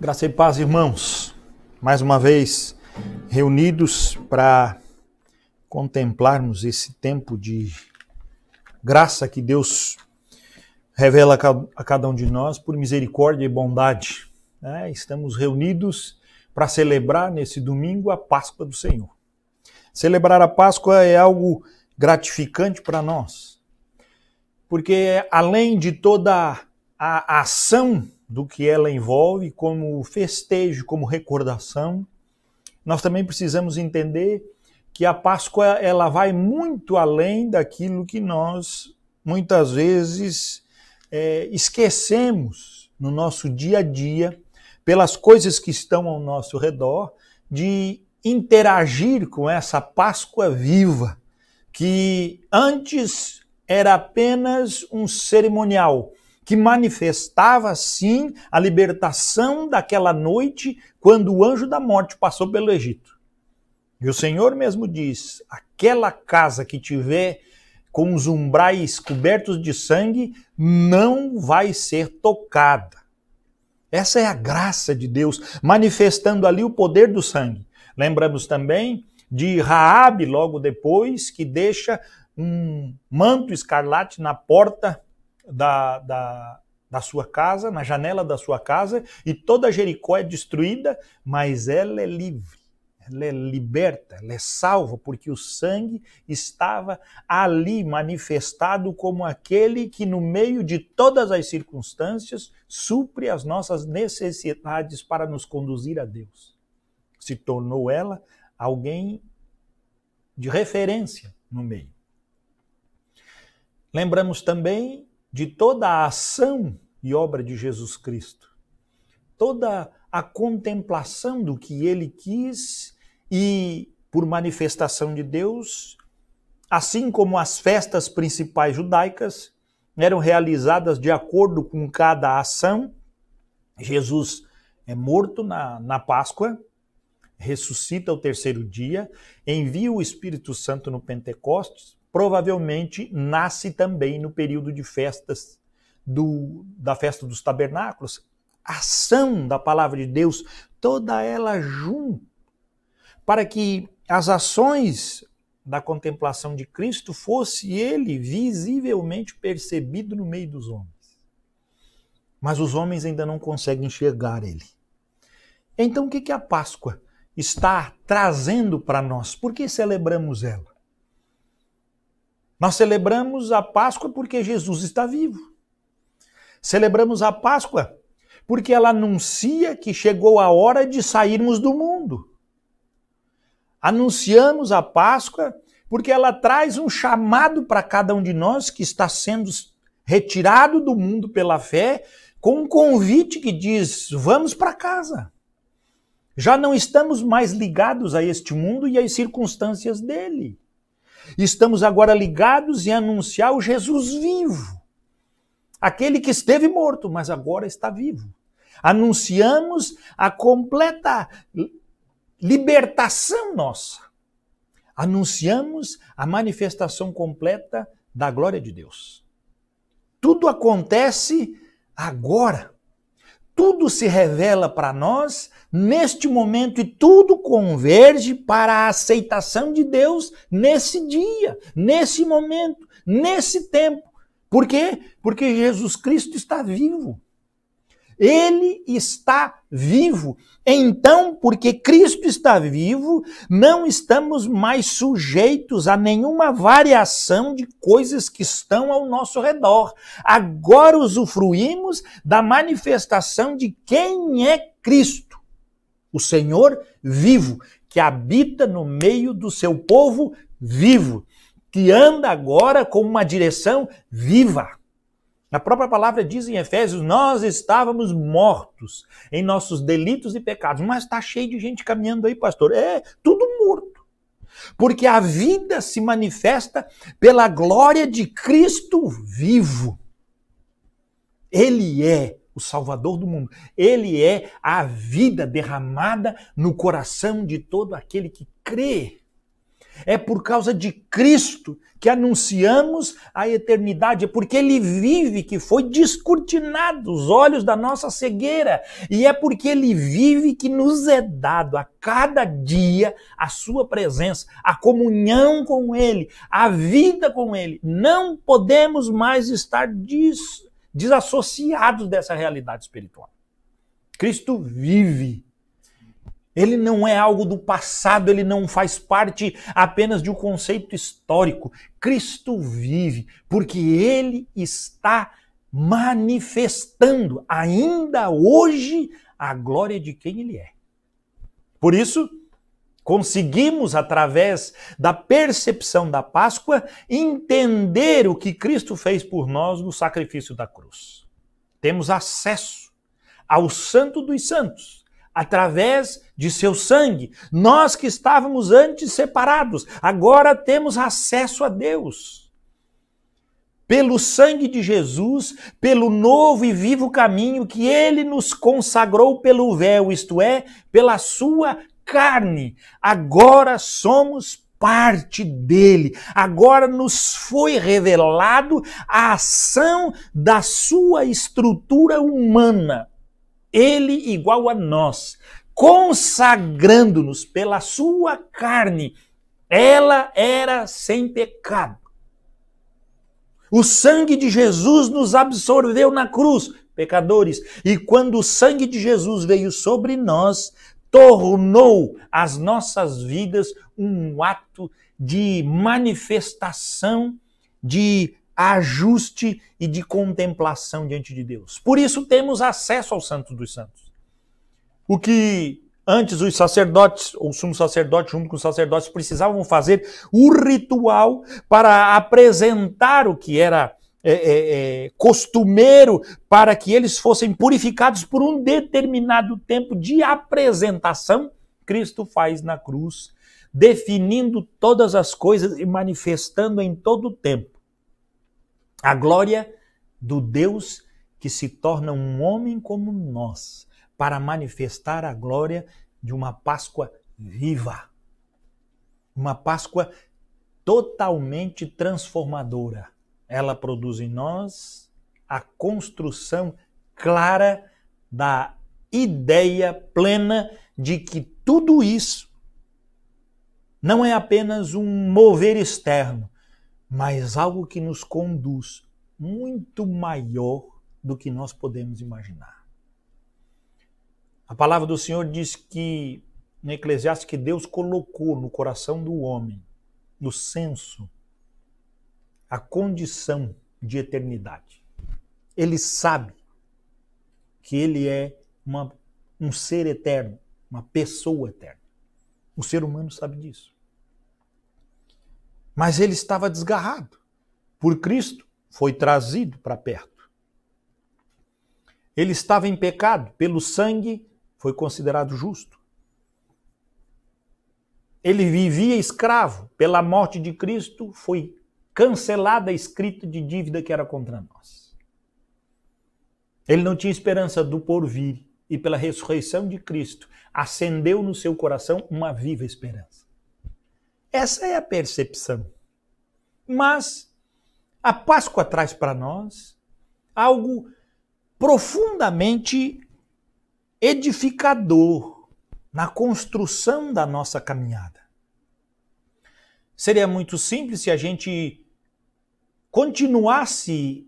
Graça e paz, irmãos. Mais uma vez reunidos para contemplarmos esse tempo de graça que Deus revela a cada um de nós por misericórdia e bondade. Né? Estamos reunidos para celebrar nesse domingo a Páscoa do Senhor. Celebrar a Páscoa é algo gratificante para nós, porque além de toda a ação do que ela envolve como festejo, como recordação. Nós também precisamos entender que a Páscoa ela vai muito além daquilo que nós muitas vezes é, esquecemos no nosso dia a dia, pelas coisas que estão ao nosso redor, de interagir com essa Páscoa viva, que antes era apenas um cerimonial, que manifestava sim a libertação daquela noite quando o anjo da morte passou pelo Egito. E o Senhor mesmo diz: aquela casa que tiver com os umbrais cobertos de sangue não vai ser tocada. Essa é a graça de Deus manifestando ali o poder do sangue. Lembramos também de Raabe logo depois que deixa um manto escarlate na porta da, da, da sua casa, na janela da sua casa, e toda Jericó é destruída, mas ela é livre, ela é liberta, ela é salva, porque o sangue estava ali manifestado como aquele que, no meio de todas as circunstâncias, supre as nossas necessidades para nos conduzir a Deus. Se tornou ela alguém de referência no meio. Lembramos também de toda a ação e obra de Jesus Cristo, toda a contemplação do que ele quis e, por manifestação de Deus, assim como as festas principais judaicas eram realizadas de acordo com cada ação, Jesus é morto na, na Páscoa, ressuscita ao terceiro dia, envia o Espírito Santo no Pentecostes, provavelmente nasce também no período de festas do, da festa dos tabernáculos, a ação da palavra de Deus, toda ela junto, para que as ações da contemplação de Cristo fosse ele visivelmente percebido no meio dos homens. Mas os homens ainda não conseguem enxergar ele. Então o que, que a Páscoa está trazendo para nós? Por que celebramos ela? Nós celebramos a Páscoa porque Jesus está vivo. Celebramos a Páscoa porque ela anuncia que chegou a hora de sairmos do mundo. Anunciamos a Páscoa porque ela traz um chamado para cada um de nós que está sendo retirado do mundo pela fé, com um convite que diz: vamos para casa. Já não estamos mais ligados a este mundo e às circunstâncias dele. Estamos agora ligados em anunciar o Jesus vivo, aquele que esteve morto, mas agora está vivo. Anunciamos a completa libertação nossa. Anunciamos a manifestação completa da glória de Deus. Tudo acontece agora tudo se revela para nós neste momento e tudo converge para a aceitação de Deus nesse dia, nesse momento, nesse tempo. Por quê? Porque Jesus Cristo está vivo. Ele está vivo. Então, porque Cristo está vivo, não estamos mais sujeitos a nenhuma variação de coisas que estão ao nosso redor. Agora usufruímos da manifestação de quem é Cristo, o Senhor vivo, que habita no meio do seu povo vivo, que anda agora com uma direção viva. A própria palavra diz em Efésios: nós estávamos mortos em nossos delitos e pecados, mas está cheio de gente caminhando aí, pastor. É, tudo morto. Porque a vida se manifesta pela glória de Cristo vivo. Ele é o Salvador do mundo. Ele é a vida derramada no coração de todo aquele que crê. É por causa de Cristo que anunciamos a eternidade, é porque ele vive que foi descortinado os olhos da nossa cegueira, e é porque ele vive que nos é dado a cada dia a sua presença, a comunhão com ele, a vida com ele. Não podemos mais estar des desassociados dessa realidade espiritual. Cristo vive ele não é algo do passado, ele não faz parte apenas de um conceito histórico. Cristo vive, porque ele está manifestando ainda hoje a glória de quem ele é. Por isso, conseguimos, através da percepção da Páscoa, entender o que Cristo fez por nós no sacrifício da cruz. Temos acesso ao Santo dos Santos através de seu sangue. Nós que estávamos antes separados, agora temos acesso a Deus. Pelo sangue de Jesus, pelo novo e vivo caminho que ele nos consagrou pelo véu, isto é, pela sua carne, agora somos parte dele. Agora nos foi revelado a ação da sua estrutura humana ele igual a nós, consagrando-nos pela sua carne. Ela era sem pecado. O sangue de Jesus nos absorveu na cruz, pecadores, e quando o sangue de Jesus veio sobre nós, tornou as nossas vidas um ato de manifestação de ajuste e de contemplação diante de Deus. Por isso temos acesso ao Santo dos Santos. O que antes os sacerdotes, ou sumo sacerdote junto com os sacerdotes, precisavam fazer o ritual para apresentar o que era é, é, é, costumeiro para que eles fossem purificados por um determinado tempo de apresentação, Cristo faz na cruz, definindo todas as coisas e manifestando em todo o tempo a glória do Deus que se torna um homem como nós, para manifestar a glória de uma Páscoa viva. Uma Páscoa totalmente transformadora. Ela produz em nós a construção clara da ideia plena de que tudo isso não é apenas um mover externo, mas algo que nos conduz muito maior do que nós podemos imaginar. A palavra do Senhor diz que, no Eclesiastes, que Deus colocou no coração do homem, no senso, a condição de eternidade. Ele sabe que ele é uma, um ser eterno, uma pessoa eterna. O ser humano sabe disso. Mas ele estava desgarrado. Por Cristo foi trazido para perto. Ele estava em pecado, pelo sangue foi considerado justo. Ele vivia escravo, pela morte de Cristo foi cancelada a escrita de dívida que era contra nós. Ele não tinha esperança do porvir e pela ressurreição de Cristo acendeu no seu coração uma viva esperança. Essa é a percepção. Mas a Páscoa traz para nós algo profundamente edificador na construção da nossa caminhada. Seria muito simples se a gente continuasse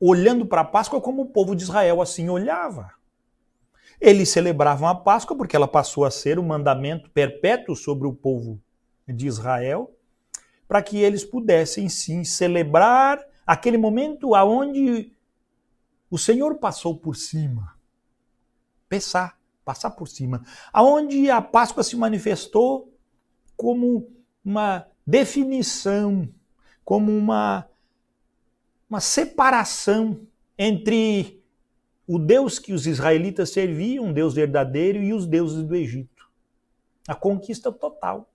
olhando para a Páscoa como o povo de Israel assim olhava. Eles celebravam a Páscoa porque ela passou a ser o um mandamento perpétuo sobre o povo de Israel, para que eles pudessem sim celebrar aquele momento aonde o Senhor passou por cima. Pensar, passar por cima. Aonde a Páscoa se manifestou como uma definição, como uma, uma separação entre o Deus que os israelitas serviam, um Deus verdadeiro, e os deuses do Egito. A conquista total.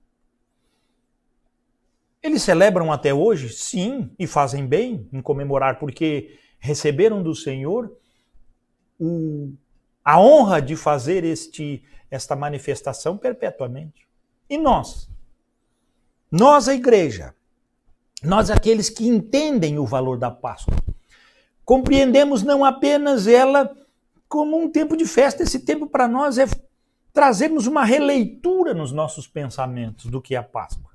Eles celebram até hoje? Sim, e fazem bem em comemorar, porque receberam do Senhor o, a honra de fazer este, esta manifestação perpetuamente. E nós? Nós, a igreja, nós, aqueles que entendem o valor da Páscoa, compreendemos não apenas ela como um tempo de festa, esse tempo para nós é trazermos uma releitura nos nossos pensamentos do que é a Páscoa.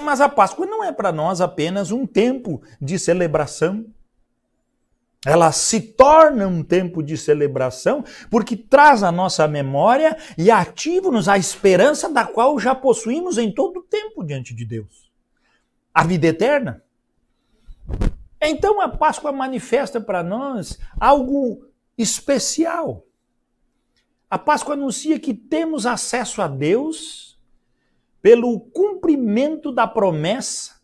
Mas a Páscoa não é para nós apenas um tempo de celebração. Ela se torna um tempo de celebração porque traz à nossa memória e ativa-nos a esperança da qual já possuímos em todo o tempo diante de Deus a vida eterna. Então a Páscoa manifesta para nós algo especial. A Páscoa anuncia que temos acesso a Deus pelo cumprimento da promessa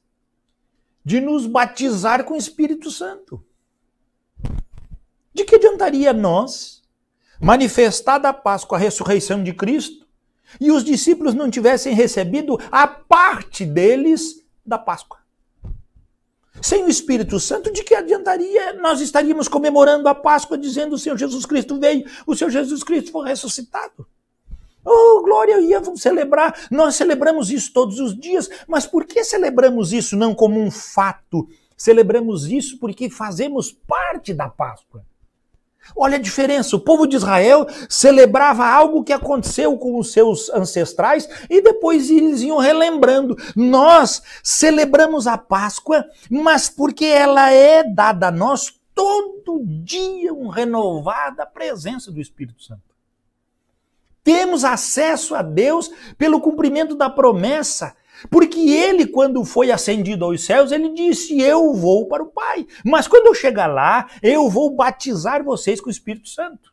de nos batizar com o Espírito Santo. De que adiantaria nós, manifestada a Páscoa, a ressurreição de Cristo, e os discípulos não tivessem recebido a parte deles da Páscoa? Sem o Espírito Santo, de que adiantaria nós estaríamos comemorando a Páscoa dizendo o Senhor Jesus Cristo veio, o Senhor Jesus Cristo foi ressuscitado? Oh, glória, ia, vamos celebrar. Nós celebramos isso todos os dias, mas por que celebramos isso não como um fato? Celebramos isso porque fazemos parte da Páscoa. Olha a diferença: o povo de Israel celebrava algo que aconteceu com os seus ancestrais e depois eles iam relembrando. Nós celebramos a Páscoa, mas porque ela é dada a nós todo dia, um renovada presença do Espírito Santo. Temos acesso a Deus pelo cumprimento da promessa. Porque ele, quando foi ascendido aos céus, ele disse: Eu vou para o Pai. Mas quando eu chegar lá, eu vou batizar vocês com o Espírito Santo.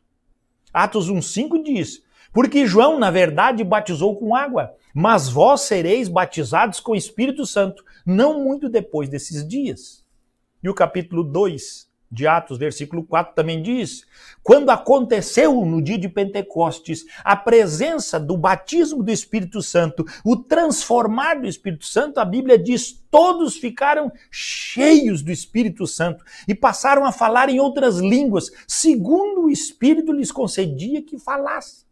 Atos 1,5 diz: Porque João, na verdade, batizou com água, mas vós sereis batizados com o Espírito Santo, não muito depois desses dias. E o capítulo 2 de Atos, versículo 4, também diz: Quando aconteceu no dia de Pentecostes a presença do batismo do Espírito Santo, o transformar do Espírito Santo, a Bíblia diz: todos ficaram cheios do Espírito Santo e passaram a falar em outras línguas, segundo o Espírito lhes concedia que falassem.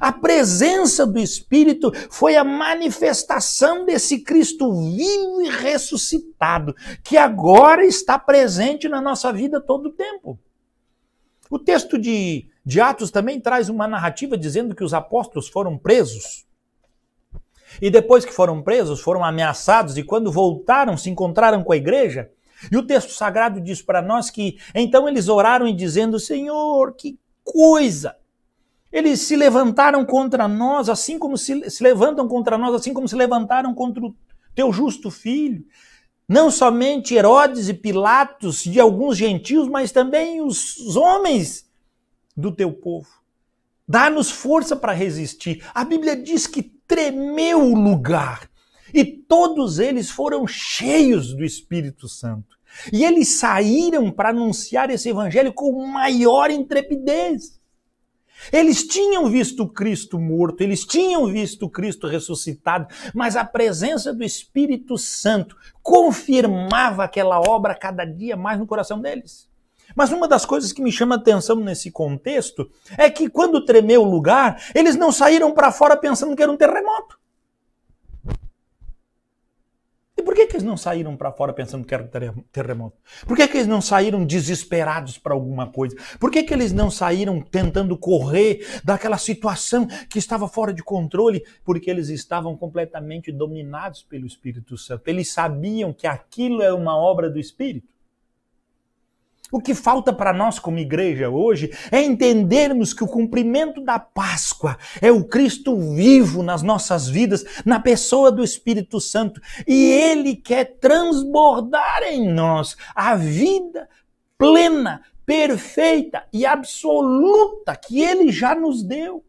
A presença do Espírito foi a manifestação desse Cristo vivo e ressuscitado, que agora está presente na nossa vida todo o tempo. O texto de, de Atos também traz uma narrativa dizendo que os apóstolos foram presos. E depois que foram presos, foram ameaçados, e quando voltaram, se encontraram com a igreja. E o texto sagrado diz para nós que então eles oraram e dizendo: Senhor, que coisa! Eles se levantaram contra nós, assim como se, se levantam contra nós, assim como se levantaram contra o teu justo filho. Não somente Herodes e Pilatos e alguns gentios, mas também os homens do teu povo. Dá-nos força para resistir. A Bíblia diz que tremeu o lugar e todos eles foram cheios do Espírito Santo. E eles saíram para anunciar esse evangelho com maior intrepidez. Eles tinham visto Cristo morto, eles tinham visto Cristo ressuscitado, mas a presença do Espírito Santo confirmava aquela obra cada dia mais no coração deles. Mas uma das coisas que me chama atenção nesse contexto é que quando tremeu o lugar, eles não saíram para fora pensando que era um terremoto por que, que eles não saíram para fora pensando que era terremoto? Por que, que eles não saíram desesperados para alguma coisa? Por que, que eles não saíram tentando correr daquela situação que estava fora de controle? Porque eles estavam completamente dominados pelo Espírito Santo. Eles sabiam que aquilo é uma obra do Espírito. O que falta para nós como igreja hoje é entendermos que o cumprimento da Páscoa é o Cristo vivo nas nossas vidas, na pessoa do Espírito Santo, e ele quer transbordar em nós a vida plena, perfeita e absoluta que ele já nos deu.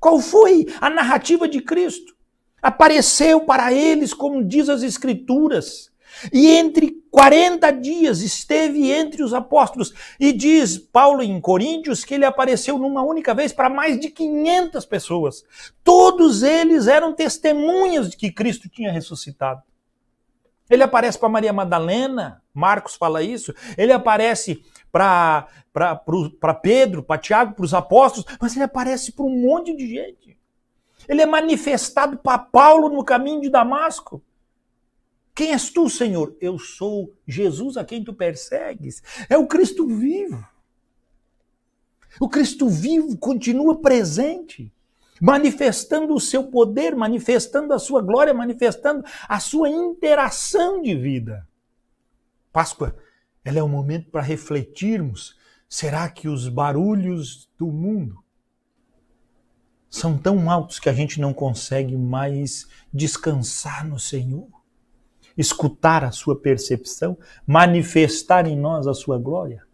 Qual foi a narrativa de Cristo? Apareceu para eles, como diz as Escrituras, e entre 40 dias esteve entre os apóstolos. E diz Paulo em Coríntios que ele apareceu numa única vez para mais de 500 pessoas. Todos eles eram testemunhas de que Cristo tinha ressuscitado. Ele aparece para Maria Madalena, Marcos fala isso. Ele aparece para Pedro, para Tiago, para os apóstolos, mas ele aparece para um monte de gente. Ele é manifestado para Paulo no caminho de Damasco. Quem és tu, Senhor? Eu sou Jesus a quem tu persegues. É o Cristo vivo. O Cristo vivo continua presente, manifestando o seu poder, manifestando a sua glória, manifestando a sua interação de vida. Páscoa, ela é um momento para refletirmos. Será que os barulhos do mundo são tão altos que a gente não consegue mais descansar no Senhor? escutar a sua percepção, manifestar em nós a sua glória.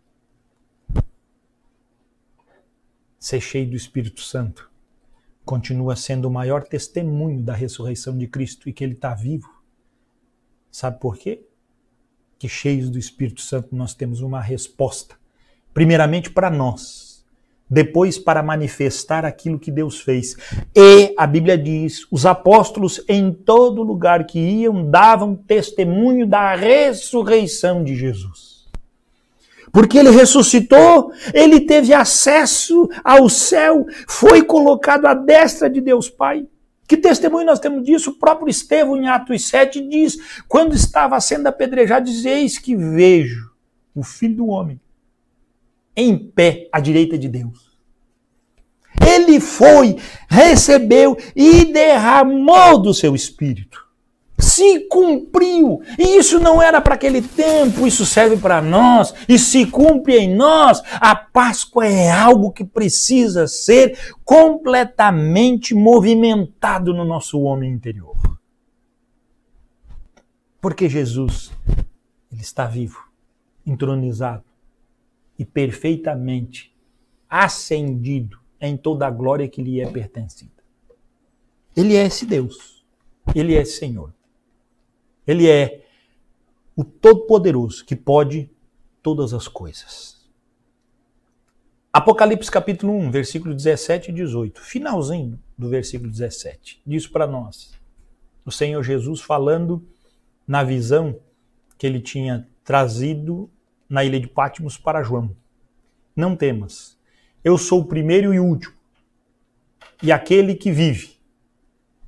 Ser cheio do Espírito Santo continua sendo o maior testemunho da ressurreição de Cristo e que ele está vivo. Sabe por quê? Que cheios do Espírito Santo nós temos uma resposta, primeiramente para nós depois para manifestar aquilo que Deus fez. E a Bíblia diz: os apóstolos em todo lugar que iam davam testemunho da ressurreição de Jesus. Porque ele ressuscitou, ele teve acesso ao céu, foi colocado à destra de Deus Pai. Que testemunho nós temos disso? O próprio Estevão, em Atos 7, diz: quando estava sendo apedrejado, diz: Eis que vejo o filho do homem em pé à direita de Deus. Ele foi, recebeu e derramou do seu espírito. Se cumpriu. E isso não era para aquele tempo, isso serve para nós e se cumpre em nós. A Páscoa é algo que precisa ser completamente movimentado no nosso homem interior. Porque Jesus, ele está vivo, entronizado e perfeitamente ascendido em toda a glória que lhe é pertencida. Ele é esse Deus. Ele é esse Senhor. Ele é o Todo-Poderoso que pode todas as coisas. Apocalipse capítulo 1, versículo 17 e 18. Finalzinho do versículo 17. Diz para nós. O Senhor Jesus falando na visão que ele tinha trazido na ilha de Patmos para João: Não temas, eu sou o primeiro e o último, e aquele que vive.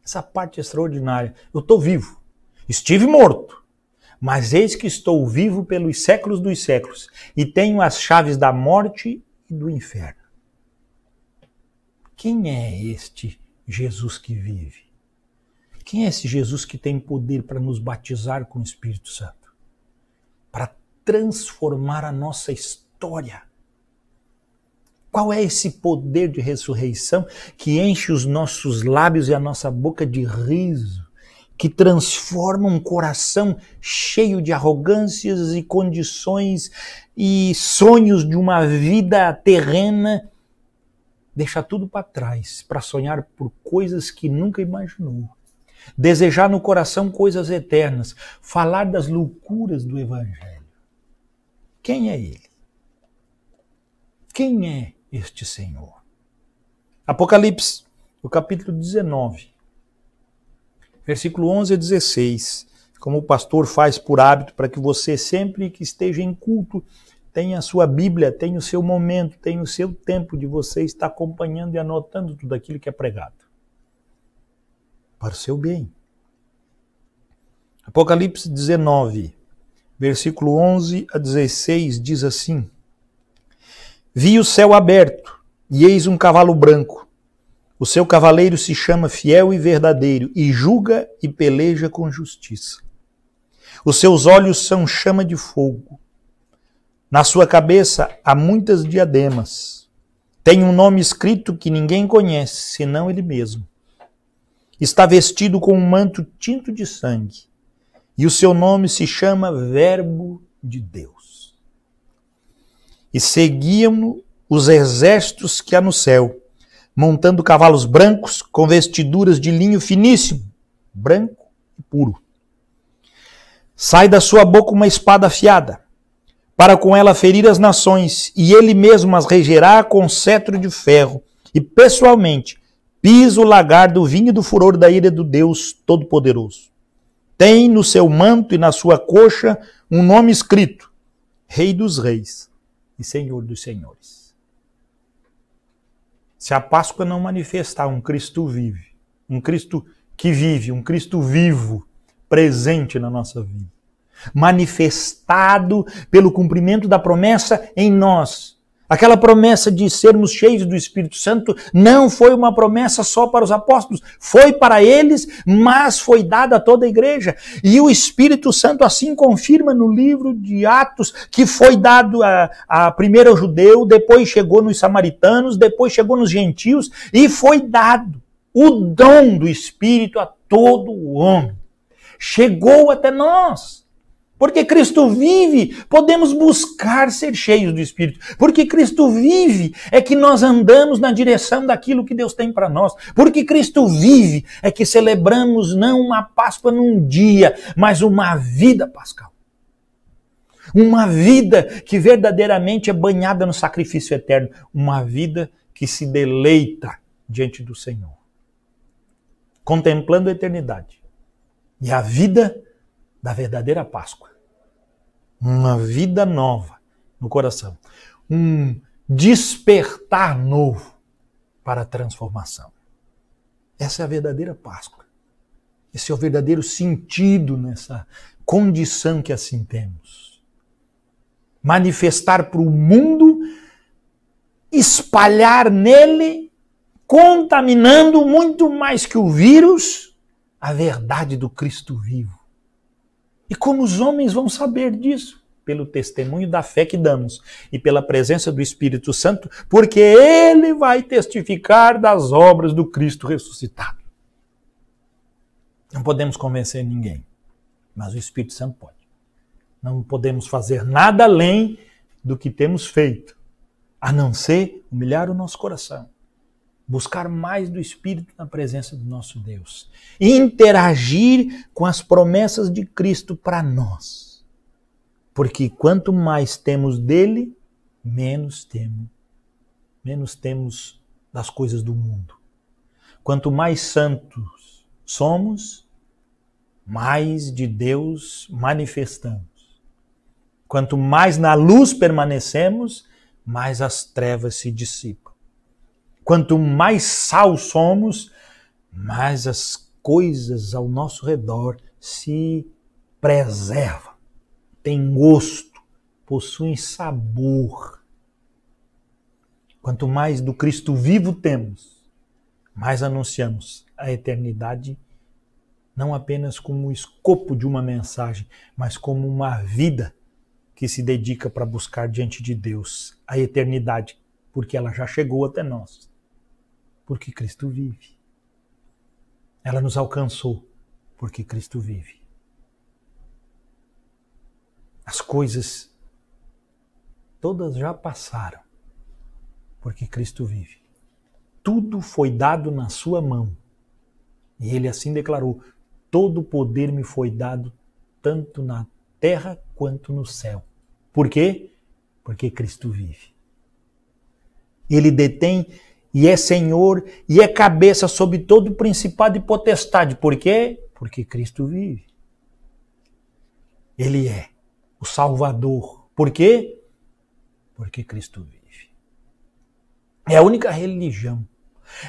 Essa parte é extraordinária. Eu estou vivo. Estive morto, mas eis que estou vivo pelos séculos dos séculos e tenho as chaves da morte e do inferno. Quem é este Jesus que vive? Quem é esse Jesus que tem poder para nos batizar com o Espírito Santo? transformar a nossa história. Qual é esse poder de ressurreição que enche os nossos lábios e a nossa boca de riso, que transforma um coração cheio de arrogâncias e condições e sonhos de uma vida terrena, deixar tudo para trás para sonhar por coisas que nunca imaginou? Desejar no coração coisas eternas, falar das loucuras do Evangelho quem é ele? Quem é este Senhor? Apocalipse, o capítulo 19, versículo 11 a 16. Como o pastor faz por hábito, para que você sempre que esteja em culto tenha a sua Bíblia, tenha o seu momento, tenha o seu tempo de você estar acompanhando e anotando tudo aquilo que é pregado. Para o seu bem. Apocalipse 19, versículo 11 a 16 diz assim: Vi o céu aberto, e eis um cavalo branco. O seu cavaleiro se chama Fiel e Verdadeiro, e julga e peleja com justiça. Os seus olhos são chama de fogo. Na sua cabeça há muitas diademas. Tem um nome escrito que ninguém conhece, senão ele mesmo. Está vestido com um manto tinto de sangue e o seu nome se chama Verbo de Deus. E seguiam-no os exércitos que há no céu, montando cavalos brancos com vestiduras de linho finíssimo, branco e puro. Sai da sua boca uma espada afiada, para com ela ferir as nações, e ele mesmo as regerá com cetro de ferro, e pessoalmente pisa o lagar do vinho do furor da ira do Deus Todo-Poderoso. Tem no seu manto e na sua coxa um nome escrito: Rei dos Reis e Senhor dos Senhores. Se a Páscoa não manifestar um Cristo vive, um Cristo que vive, um Cristo vivo, presente na nossa vida, manifestado pelo cumprimento da promessa em nós, Aquela promessa de sermos cheios do Espírito Santo não foi uma promessa só para os apóstolos, foi para eles, mas foi dada a toda a igreja. E o Espírito Santo assim confirma no livro de Atos que foi dado a, a primeiro ao judeu, depois chegou nos samaritanos, depois chegou nos gentios e foi dado o dom do Espírito a todo o homem. Chegou até nós. Porque Cristo vive, podemos buscar ser cheios do Espírito. Porque Cristo vive, é que nós andamos na direção daquilo que Deus tem para nós. Porque Cristo vive, é que celebramos não uma Páscoa num dia, mas uma vida pascal. Uma vida que verdadeiramente é banhada no sacrifício eterno. Uma vida que se deleita diante do Senhor, contemplando a eternidade e a vida da verdadeira Páscoa uma vida nova no coração, um despertar novo para a transformação. Essa é a verdadeira Páscoa. Esse é o verdadeiro sentido nessa condição que assim temos. Manifestar para o mundo, espalhar nele, contaminando muito mais que o vírus, a verdade do Cristo vivo e como os homens vão saber disso? Pelo testemunho da fé que damos e pela presença do Espírito Santo, porque ele vai testificar das obras do Cristo ressuscitado. Não podemos convencer ninguém, mas o Espírito Santo pode. Não podemos fazer nada além do que temos feito, a não ser humilhar o nosso coração buscar mais do Espírito na presença do nosso Deus, interagir com as promessas de Cristo para nós. Porque quanto mais temos dele, menos temos, menos temos das coisas do mundo. Quanto mais santos somos, mais de Deus manifestamos. Quanto mais na luz permanecemos, mais as trevas se dissipam. Quanto mais sal somos, mais as coisas ao nosso redor se preservam, têm gosto, possuem sabor. Quanto mais do Cristo vivo temos, mais anunciamos a eternidade, não apenas como o escopo de uma mensagem, mas como uma vida que se dedica para buscar diante de Deus a eternidade, porque ela já chegou até nós porque Cristo vive. Ela nos alcançou, porque Cristo vive. As coisas todas já passaram, porque Cristo vive. Tudo foi dado na sua mão. E ele assim declarou: Todo o poder me foi dado, tanto na terra quanto no céu. Por quê? Porque Cristo vive. Ele detém e é Senhor e é cabeça sobre todo o principado e potestade. Por quê? Porque Cristo vive. Ele é o Salvador. Por quê? Porque Cristo vive. É a única religião,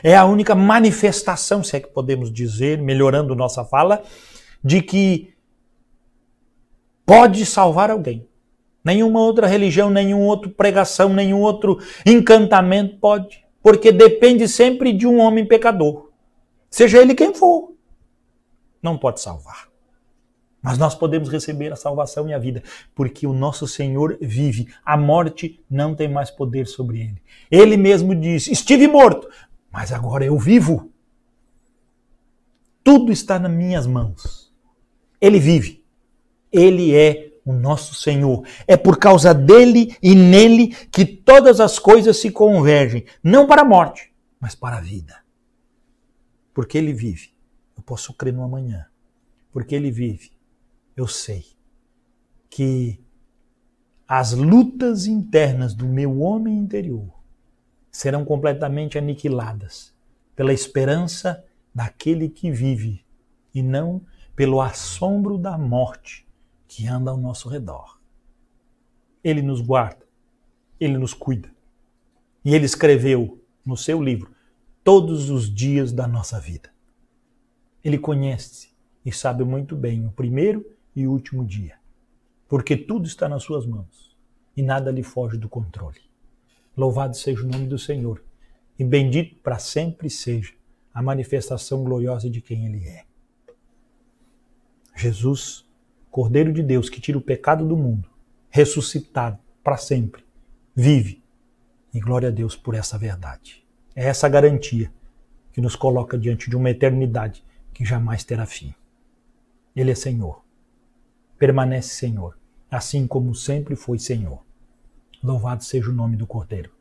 é a única manifestação, se é que podemos dizer, melhorando nossa fala, de que pode salvar alguém. Nenhuma outra religião, nenhum outro pregação, nenhum outro encantamento pode porque depende sempre de um homem pecador, seja ele quem for. Não pode salvar. Mas nós podemos receber a salvação e a vida, porque o nosso Senhor vive. A morte não tem mais poder sobre ele. Ele mesmo disse: Estive morto, mas agora eu vivo. Tudo está nas minhas mãos. Ele vive. Ele é o nosso Senhor. É por causa dele e nele que todas as coisas se convergem, não para a morte, mas para a vida. Porque ele vive, eu posso crer no amanhã. Porque ele vive, eu sei que as lutas internas do meu homem interior serão completamente aniquiladas pela esperança daquele que vive e não pelo assombro da morte que anda ao nosso redor. Ele nos guarda, ele nos cuida. E ele escreveu no seu livro todos os dias da nossa vida. Ele conhece e sabe muito bem o primeiro e último dia, porque tudo está nas suas mãos e nada lhe foge do controle. Louvado seja o nome do Senhor e bendito para sempre seja a manifestação gloriosa de quem Ele é. Jesus Cordeiro de Deus que tira o pecado do mundo, ressuscitado para sempre, vive. E glória a Deus por essa verdade. É essa garantia que nos coloca diante de uma eternidade que jamais terá fim. Ele é Senhor. Permanece Senhor, assim como sempre foi Senhor. Louvado seja o nome do Cordeiro.